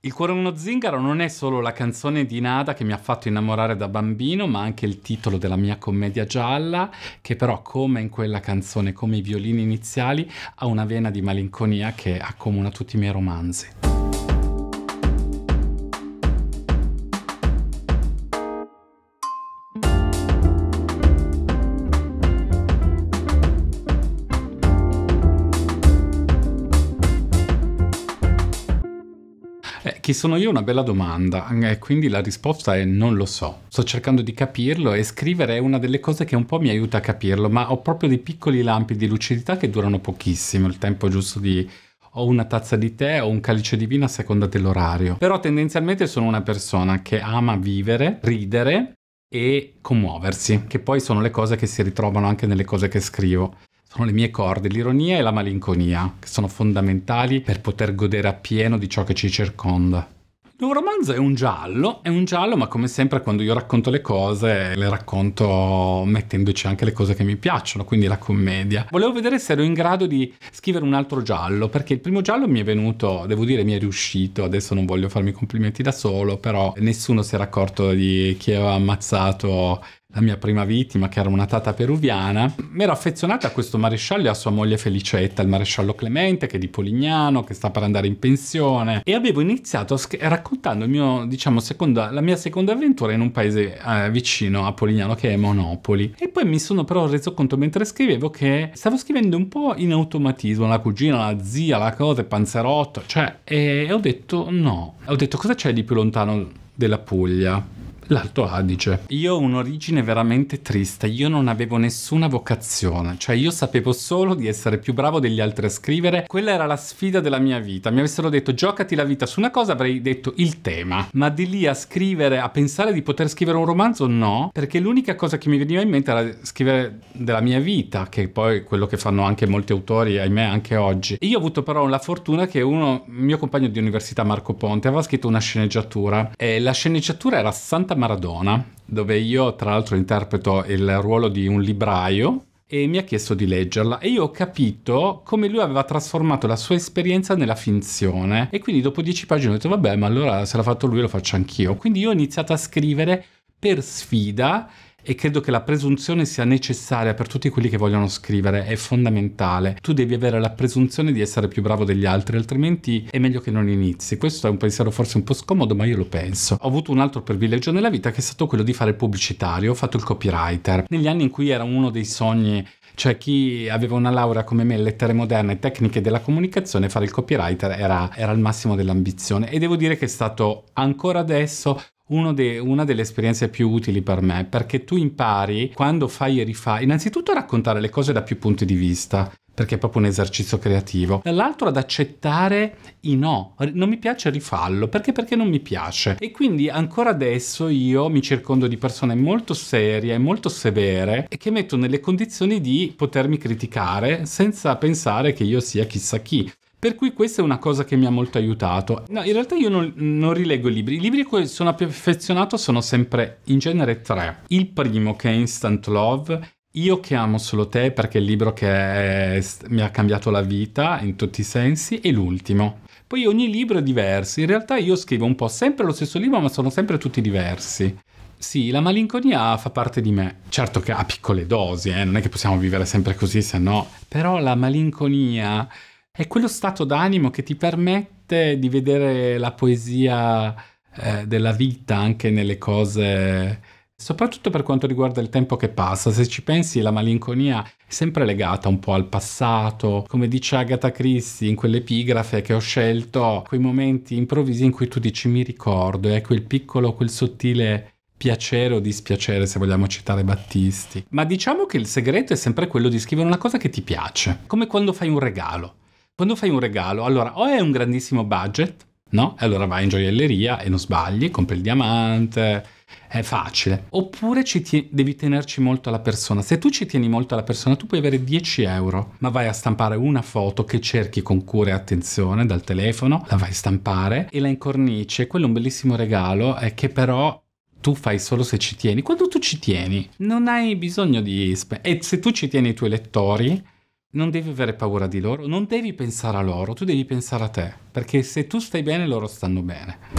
Il cuore uno zingaro non è solo la canzone di Nada che mi ha fatto innamorare da bambino, ma anche il titolo della mia commedia gialla, che però come in quella canzone, come i violini iniziali, ha una vena di malinconia che accomuna tutti i miei romanzi. Eh, chi sono io è una bella domanda, E eh, quindi la risposta è non lo so. Sto cercando di capirlo e scrivere è una delle cose che un po' mi aiuta a capirlo, ma ho proprio dei piccoli lampi di lucidità che durano pochissimo, il tempo giusto di o una tazza di tè o un calice di vino a seconda dell'orario. Però tendenzialmente sono una persona che ama vivere, ridere e commuoversi, che poi sono le cose che si ritrovano anche nelle cose che scrivo sono le mie corde, l'ironia e la malinconia, che sono fondamentali per poter godere appieno di ciò che ci circonda. Il nuovo romanzo è un giallo, è un giallo, ma come sempre quando io racconto le cose, le racconto mettendoci anche le cose che mi piacciono, quindi la commedia. Volevo vedere se ero in grado di scrivere un altro giallo, perché il primo giallo mi è venuto, devo dire, mi è riuscito, adesso non voglio farmi complimenti da solo, però nessuno si era accorto di chi aveva ammazzato la mia prima vittima, che era una tata peruviana, mi ero affezionata a questo maresciallo e a sua moglie Felicetta, il maresciallo Clemente, che è di Polignano, che sta per andare in pensione, e avevo iniziato raccontando mio, diciamo, seconda, la mia seconda avventura in un paese eh, vicino a Polignano, che è Monopoli. E poi mi sono però reso conto mentre scrivevo che stavo scrivendo un po' in automatismo, la cugina, la zia, la cosa, il panzerotto, cioè, e ho detto no, ho detto cosa c'è di più lontano della Puglia? l'Alto Adige. Io ho un'origine veramente triste, io non avevo nessuna vocazione, cioè io sapevo solo di essere più bravo degli altri a scrivere, quella era la sfida della mia vita, mi avessero detto giocati la vita su una cosa avrei detto il tema, ma di lì a scrivere, a pensare di poter scrivere un romanzo no, perché l'unica cosa che mi veniva in mente era scrivere della mia vita, che poi è quello che fanno anche molti autori, ahimè anche oggi. io ho avuto però la fortuna che uno, mio compagno di università Marco Ponte, aveva scritto una sceneggiatura e la sceneggiatura era Santa Maradona, dove io tra l'altro interpreto il ruolo di un libraio e mi ha chiesto di leggerla e io ho capito come lui aveva trasformato la sua esperienza nella finzione e quindi dopo dieci pagine ho detto vabbè ma allora se l'ha fatto lui lo faccio anch'io quindi io ho iniziato a scrivere per sfida e credo che la presunzione sia necessaria per tutti quelli che vogliono scrivere, è fondamentale. Tu devi avere la presunzione di essere più bravo degli altri, altrimenti è meglio che non inizi. Questo è un pensiero forse un po' scomodo, ma io lo penso. Ho avuto un altro privilegio nella vita che è stato quello di fare il pubblicitario, ho fatto il copywriter. Negli anni in cui era uno dei sogni cioè chi aveva una laurea come me in lettere moderne e tecniche della comunicazione, fare il copywriter era, era il massimo dell'ambizione e devo dire che è stato ancora adesso de, una delle esperienze più utili per me, perché tu impari quando fai e rifai, innanzitutto a raccontare le cose da più punti di vista, perché è proprio un esercizio creativo. Dall'altro ad accettare i no, non mi piace rifarlo, perché perché non mi piace. E quindi ancora adesso io mi circondo di persone molto serie, molto severe e che metto nelle condizioni di potermi criticare senza pensare che io sia chissà chi. Per cui questa è una cosa che mi ha molto aiutato. No, in realtà io non, non rileggo libri. I libri a cui sono più affezionato sono sempre in genere tre. Il primo che è Instant Love, io che amo solo te perché è il libro che è, mi ha cambiato la vita in tutti i sensi e l'ultimo. Poi ogni libro è diverso, in realtà io scrivo un po' sempre lo stesso libro ma sono sempre tutti diversi. Sì, la malinconia fa parte di me, certo che a piccole dosi, eh? non è che possiamo vivere sempre così se no, però la malinconia è quello stato d'animo che ti permette di vedere la poesia eh, della vita anche nelle cose, soprattutto per quanto riguarda il tempo che passa. Se ci pensi, la malinconia è sempre legata un po' al passato, come dice Agatha Christie in quell'epigrafe che ho scelto, quei momenti improvvisi in cui tu dici mi ricordo, è quel piccolo, quel sottile piacere o dispiacere, se vogliamo citare Battisti. Ma diciamo che il segreto è sempre quello di scrivere una cosa che ti piace, come quando fai un regalo quando fai un regalo, allora o è un grandissimo budget, no? E allora vai in gioielleria e non sbagli, compri il diamante, è facile. Oppure ti- devi tenerci molto alla persona. Se tu ci tieni molto alla persona, tu puoi avere 10 euro, ma vai a stampare una foto che cerchi con cura e attenzione dal telefono, la vai a stampare e la incornici. quello è un bellissimo regalo, è che però tu fai solo se ci tieni. Quando tu ci tieni, non hai bisogno di... Spe- e se tu ci tieni i tuoi lettori non devi avere paura di loro, non devi pensare a loro, tu devi pensare a te, perché se tu stai bene loro stanno bene.